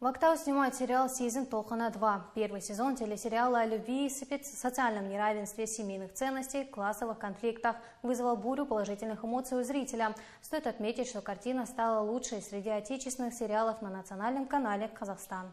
Вактау снимает сериал «Сизин Толкана 2». Первый сезон телесериала о любви, социальном неравенстве, семейных ценностей, классовых конфликтах вызвал бурю положительных эмоций у зрителя. Стоит отметить, что картина стала лучшей среди отечественных сериалов на национальном канале «Казахстан».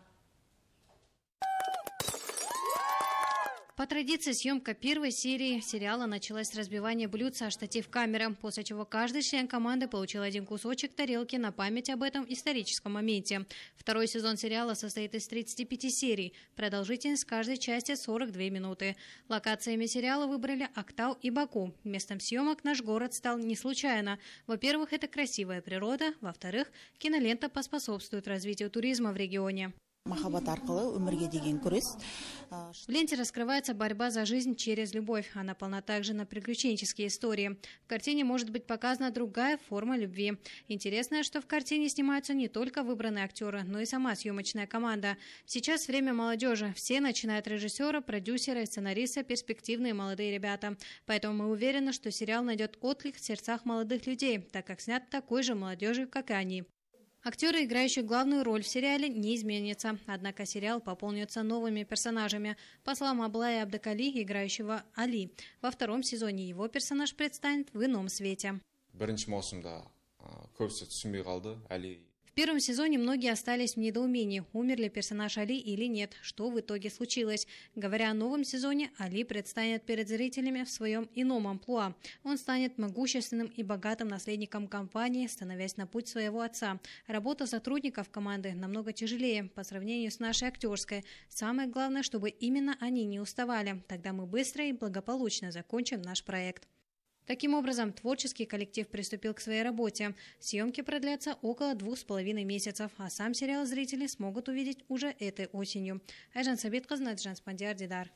По традиции, съемка первой серии сериала началась с разбивания блюд со штатив камеры, после чего каждый член команды получил один кусочек тарелки на память об этом историческом моменте. Второй сезон сериала состоит из 35 серий. Продолжительность каждой части 42 минуты. Локациями сериала выбрали Актау и Баку. Местом съемок наш город стал не случайно. Во-первых, это красивая природа. Во-вторых, кинолента поспособствует развитию туризма в регионе. А, в ленте раскрывается борьба за жизнь через любовь. Она полна также на приключенческие истории. В картине может быть показана другая форма любви. Интересно, что в картине снимаются не только выбранные актеры, но и сама съемочная команда. Сейчас время молодежи. Все, начинают режиссера, продюсера и сценариста, перспективные молодые ребята. Поэтому мы уверены, что сериал найдет отклик в сердцах молодых людей, так как снят такой же молодежью, как и они. Актеры, играющие главную роль в сериале, не изменятся. Однако сериал пополнится новыми персонажами. По словам Аблая Абдакали, играющего Али, во втором сезоне его персонаж предстанет в ином свете. да, а, Али в первом сезоне многие остались в недоумении, умер ли персонаж Али или нет, что в итоге случилось. Говоря о новом сезоне, Али предстанет перед зрителями в своем ином амплуа. Он станет могущественным и богатым наследником компании, становясь на путь своего отца. Работа сотрудников команды намного тяжелее по сравнению с нашей актерской. Самое главное, чтобы именно они не уставали. Тогда мы быстро и благополучно закончим наш проект. Таким образом, творческий коллектив приступил к своей работе. Съемки продлятся около двух с половиной месяцев, а сам сериал зрители смогут увидеть уже этой осенью. Айжан Сабитка знает Спандиардидар.